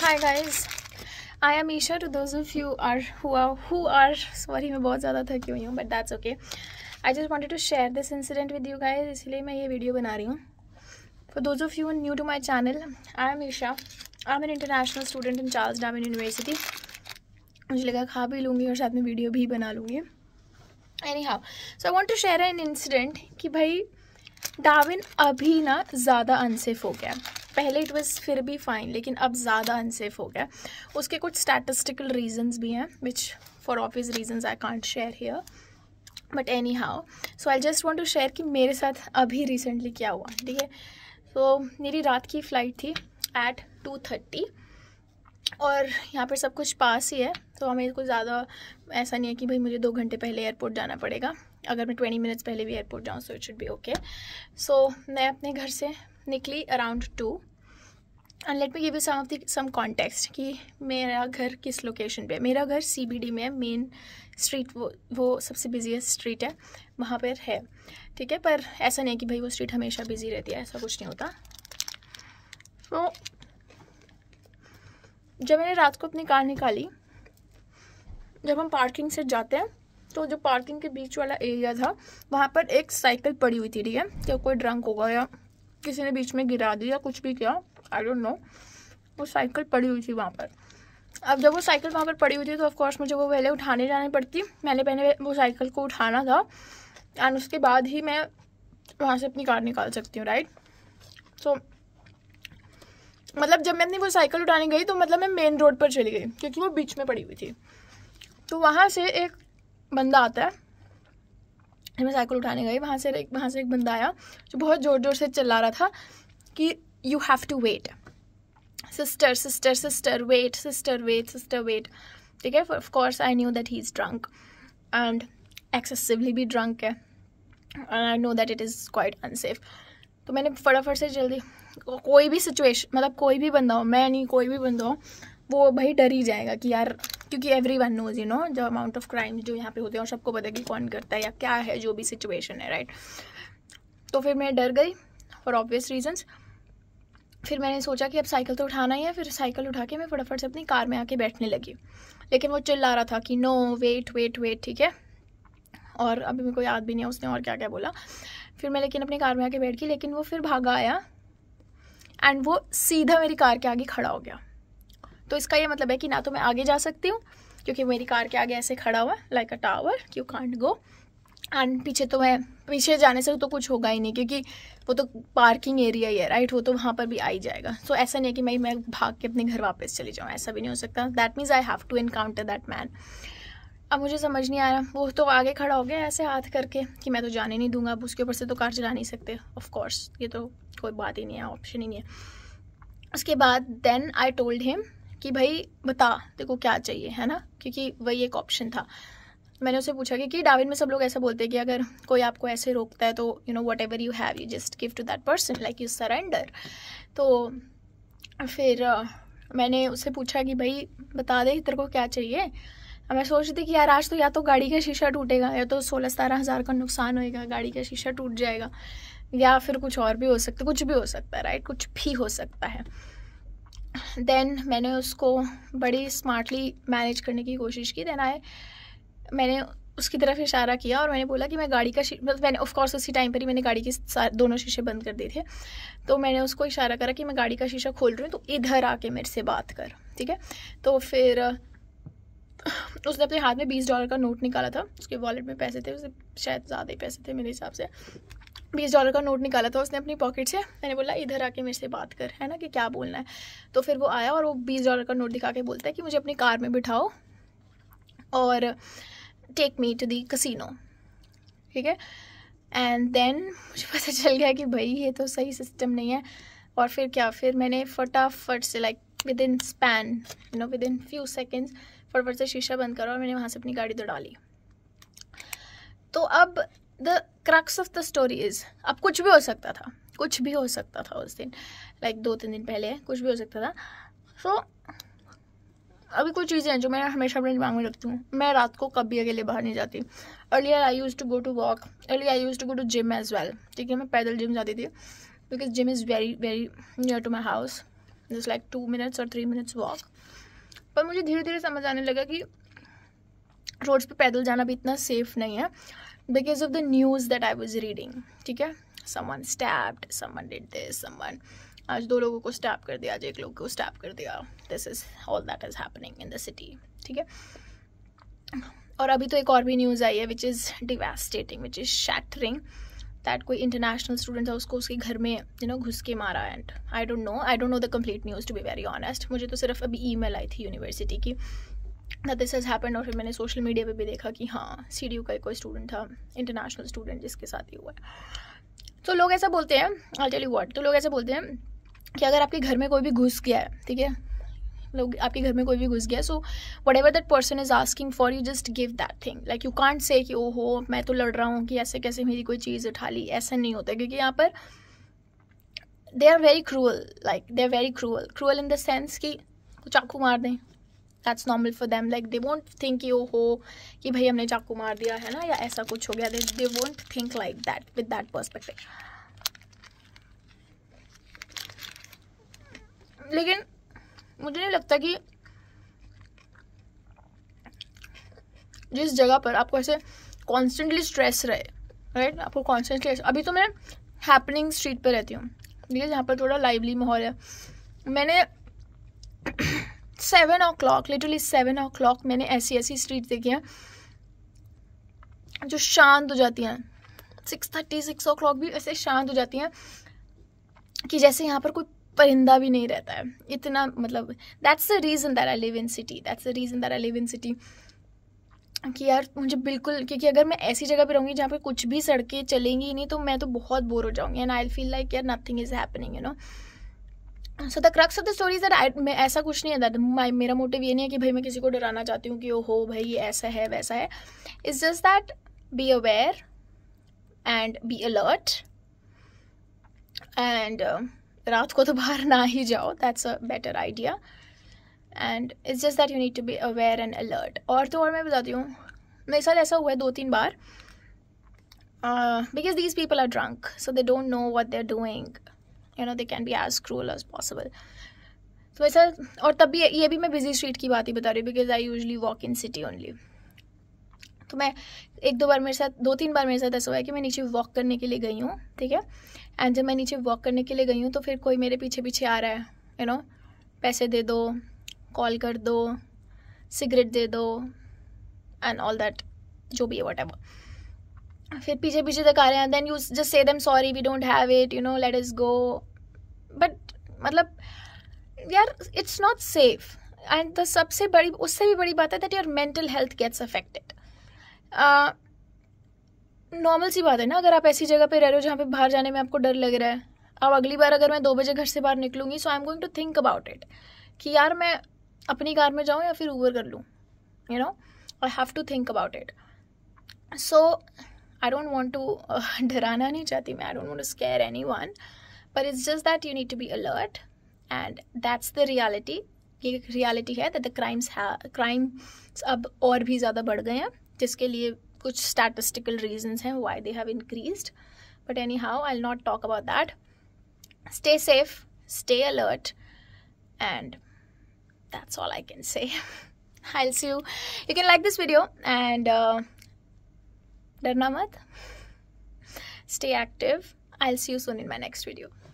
Hi guys I am Isha to those of you are who are sorry मैं बहुत ज़्यादा थकी हुई हूँ but that's okay I just wanted to share this incident with you guys इसलिए मैं ये वीडियो बना रही हूँ for those of you new to my channel I am Isha I am an international student in Charles Darwin University मुझे लगा खा भी लूँगी और साथ में वीडियो भी बना लूँगी anyhow so I want to share an incident कि भाई डाविन अभी ना ज़्यादा अनसेफ हो गया पहले इट वॉज फिर भी फाइन लेकिन अब ज़्यादा अनसेफ हो गया उसके कुछ स्टैटिस्टिकल रीजन्स भी हैं which for office reasons I can't share here but anyhow so I just want to share कि मेरे साथ अभी रिसेंटली क्या हुआ ठीक है तो मेरी रात की फ़्लाइट थी एट टू थर्टी और यहाँ पर सब कुछ पास ही है तो हमें कुछ ज़्यादा ऐसा नहीं है कि भाई मुझे दो घंटे पहले एयरपोर्ट जाना पड़ेगा अगर मैं ट्वेंटी मिनट्स पहले भी एयरपोर्ट जाऊँ सो इट शुड भी ओके सो मैं अपने घर से निकली around two and let me give you some of the some context कि मेरा घर किस लोकेशन पे है मेरा घर सीबीडी में है मेन स्ट्रीट वो वो सबसे बिजीएस्ट स्ट्रीट है वहाँ पर है ठीक है पर ऐसा नहीं कि भाई वो स्ट्रीट हमेशा बिजी रहती है ऐसा कुछ नहीं होता तो जब मैंने रात को अपनी कार निकाली जब हम पार्किंग से जाते हैं तो जो पार्किंग के बीच वाला एरिया था वहाँ पर एक साइकिल पड़ी हुई थी ठीक है क्या कोई ड्रंक होगा या किसी ने बीच में गिरा दी या कुछ भी किया आई डोंट नो वो साइकिल पड़ी हुई थी वहाँ पर अब जब वो साइकिल वहाँ पर पड़ी हुई थी तो ऑफकोर्स मुझे वो पहले उठाने जानी पड़ती मैंने पहले वो साइकिल को उठाना था एंड उसके बाद ही मैं वहाँ से अपनी कार निकाल सकती हूँ राइट सो मतलब जब मैं अपनी वो साइकिल उठाने गई तो मतलब मैं मेन रोड पर चली गई क्योंकि वो बीच में पड़ी हुई थी तो वहाँ से एक बंदा आता है मैं साइकिल उठाने गई वहाँ से एक वहाँ से एक बंदा आया जो बहुत ज़ोर ज़ोर से चिल्ला रहा था कि you have to wait sister sister sister wait sister wait sister wait ठीक है of course I knew that he is drunk and excessively भी ड्रंक है and I know that it is quite unsafe तो मैंने फटाफट से जल्दी कोई भी सिचुएशन मतलब कोई भी बंदा हो मैं नहीं कोई भी बंदा हो वो भाई डर ही जाएगा कि यार क्योंकि everyone knows you know the amount of crimes जो यहाँ पे होते हैं और सबको पता है कि कौन करता है या क्या है जो भी सिचुएशन है राइट तो फिर मैं डर गई फॉर ऑब्वियस रीजन्स फिर मैंने सोचा कि अब साइकिल तो उठाना ही है फिर साइकिल उठा के मैं फटाफट से अपनी कार में आके बैठने लगी लेकिन वो चिल्ला रहा था कि नो वेट वेट वेट ठीक है और अभी मेरे को याद भी नहीं है उसने और क्या क्या बोला फिर मैं लेकिन अपनी कार में आके बैठ गई लेकिन वो फिर भागा आया एंड वो सीधा मेरी कार के आगे खड़ा हो गया तो इसका ये मतलब है कि ना तो मैं आगे जा सकती हूँ क्योंकि मेरी कार के आगे ऐसे खड़ा हुआ like a tower you can't go and पीछे तो मैं पीछे जाने से तो कुछ होगा ही नहीं क्योंकि वो तो पार्किंग एरिया ही है राइट वो तो वहाँ पर भी आ ही जाएगा सो so, ऐसा नहीं है कि मैं मैं भाग के अपने घर वापस चली जाऊँ ऐसा भी नहीं हो सकता that means I have to encounter that man अब मुझे समझ नहीं आ रहा वो तो आगे खड़ा हो गया ऐसे हाथ करके कि मैं तो जाने नहीं दूंगा अब उसके ऊपर से तो कार चला नहीं सकते ऑफ कोर्स ये तो कोई बात ही नहीं है ऑप्शन ही नहीं है उसके बाद देन आई टोल्ड हिम कि भाई बता देखो क्या चाहिए है ना क्योंकि वही एक ऑप्शन था मैंने उसे पूछा कि, कि डाविन में सब लोग ऐसा बोलते हैं कि अगर कोई आपको ऐसे रोकता है तो you know whatever you have you just give to that person like you surrender तो फिर uh, मैंने उससे पूछा कि भाई बता दे तेरे को क्या चाहिए मैं सोच रही थी कि यार आज तो या तो गाड़ी का शीशा टूटेगा या तो सोलह सतारह हज़ार का नुकसान होएगा गाड़ी का शीशा टूट जाएगा या फिर कुछ और भी हो सकता कुछ भी हो सकता है राइट कुछ भी हो सकता है देन मैंने उसको बड़ी स्मार्टली मैनेज करने की कोशिश की देन आए मैंने उसकी तरफ इशारा किया और मैंने बोला कि मैं गाड़ी का मतलब मैंने ऑफकोर्स उसी टाइम पर ही मैंने गाड़ी के दोनों शीशे बंद कर दिए थे तो मैंने उसको इशारा करा कि मैं गाड़ी का शीशा खोल रही हूँ तो इधर आके मेरे से बात कर ठीक है तो फिर उसने अपने हाथ में बीस डॉलर का नोट निकाला था उसके वॉलेट में पैसे थे उसे शायद ज़्यादा ही पैसे थे मेरे हिसाब से बीस डॉलर का नोट निकाला था उसने अपनी पॉकेट से मैंने बोला इधर आके मेरे से बात कर है ना कि क्या बोलना है तो फिर वो आया और वो बीस डॉलर का नोट दिखा के बोलता है कि मुझे अपनी कार में बिठाओ और take me to the casino ठीक है एंड देन मुझे पता चल गया कि भाई ये तो सही सिस्टम नहीं है और फिर क्या फिर मैंने फटाफट से like within span you know within few seconds फटाफट से शीशा बंद करा और मैंने वहाँ से अपनी गाड़ी दौड़ा ली तो अब the crux of the story is अब कुछ भी हो सकता था कुछ भी हो सकता था उस दिन लाइक दो तीन दिन पहले कुछ भी हो सकता था सो so, अभी कुछ चीज़ें हैं जो मैं हमेशा अपने दिमाग में रखती हूँ मैं रात को कभी अकेले बाहर नहीं जाती earlier I use to go to walk early I use to go to gym as well ठीक है मैं पैदल जिम जाती थी because gym is very very near to my house just like two minutes और थ्री मिनट्स वॉक पर मुझे धीरे धीरे समझ आने लगा कि रोड्स पे पैदल जाना भी इतना सेफ नहीं है because of the news that I was reading ठीक है someone stabbed someone did this someone आज दो लोगों को स्टैप कर दिया आज एक लोग को स्टैप कर दिया this is all that is happening in the city ठीक है और अभी तो एक और भी न्यूज़ आई है which is devastating which is shattering that कोई इंटरनेशनल स्टूडेंट था उसको उसके घर में यू नो घुस के मारा and I don't know I don't know the complete news to be very honest मुझे तो सिर्फ अभी ईमेल आई थी यूनिवर्सिटी की दैट दिस हैज़ हैपन और फिर मैंने सोशल मीडिया पे भी देखा कि हाँ सी डी यू का एक कोई स्टूडेंट था इंटरनेशनल स्टूडेंट जिसके साथ ही हुआ है तो लोग ऐसा बोलते हैं आई टेल यू वॉट तो लोग ऐसा बोलते हैं कि अगर आपके घर में कोई भी घुस गया है ठीक है लोग आपके घर में कोई भी घुस गया so whatever that person is asking for you just give that thing like you can't say कि ओ हो मैं तो लड़ रहा हूँ कि ऐसे कैसे मेरी कोई चीज़ उठा ली ऐसा नहीं होता क्योंकि यहाँ पर they are very cruel like they are very cruel cruel in the sense कि चाकू मार दें that's normal for them like they won't think you हो कि भाई हमने चाकू मार दिया है ना या ऐसा कुछ हो गया they they won't think like that with that perspective लेकिन मुझे नहीं लगता कि जिस जगह पर आपको ऐसे कॉन्स्टेंटली स्ट्रेस रहे राइट right? आपको कॉन्स्टेंटली अभी तो मैं हैपनिंग स्ट्रीट पर रहती हूँ ठीक है जहाँ पर थोड़ा लाइवली माहौल है मैंने seven o'clock literally seven o'clock मैंने ऐसी ऐसी स्ट्रीट देखी हैं जो शांत हो जाती हैं six thirty six o'clock भी ऐसे शांत हो जाती हैं कि जैसे यहाँ पर कोई परिंदा भी नहीं रहता है इतना मतलब that's the reason that I live in city that's the reason that I live in city कि यार मुझे बिल्कुल क्योंकि अगर मैं ऐसी जगह पे रहूँगी जहाँ पे कुछ भी सड़कें चलेंगी नहीं तो मैं तो बहुत बोर हो जाऊँगी एंड आई फील लाइक यार nothing is happening you know so the crux of the stories मैं ऐसा कुछ नहीं है दैट मेरा मोटिव ये नहीं है कि भाई मैं किसी को डराना चाहती हूँ कि ओ हो भाई ये ऐसा है वैसा है it's just that be aware and be alert and रात को तो बाहर ना ही जाओ that's a better idea and it's just that you need to be aware and alert और तो और मैं बताती हूँ मेरे साथ ऐसा हुआ है दो तीन बार because these people are drunk so they don't know what they are doing you know they can be as cruel as possible तो ऐसा और तब भी ये भी मैं बिजी स्ट्रीट की बात ही बता रही हूँ because I usually walk in city only तो मैं एक दो बार मेरे साथ दो तीन बार मेरे साथ ऐसा हुआ है कि मैं नीचे वॉक करने के लिए गई हूँ ठीक है एंड जब मैं नीचे वॉक करने के लिए गई हूँ तो फिर कोई मेरे पीछे पीछे आ रहा है यू you नो know, पैसे दे दो कॉल कर दो सिगरेट दे दो एंड ऑल दैट जो भी है वट एवर फिर पीछे पीछे तक आ रहे हैं then you just say them sorry we don't have it you know let is go but मतलब यार it's not safe and the सबसे बड़ी उससे भी बड़ी बात है that your mental health gets affected normal सी बात है ना अगर आप ऐसी जगह पे रह रहे हो जहाँ पे बाहर जाने में आपको डर लग रहा है अब अगली बार अगर मैं दो बजे घर से बाहर निकलूँगी so I am going to think about it कि यार मैं अपनी कार में जाऊँ या फिर ऊबर कर लूँ you know I have to think about it so I don't want to uh, डराना नहीं चाहती मैं I don't want to scare anyone but it's just that you need to be alert and that's the reality ये reality है that the crimes ha crimes अब और भी ज़्यादा बढ़ गए हैं जिसके लिए कुछ statistical reasons हैं why they have increased but anyhow I'll not talk about that stay safe stay alert and that's all I can say I'll see you you can like this video and uh, डरना मत stay active I see you soon in my next video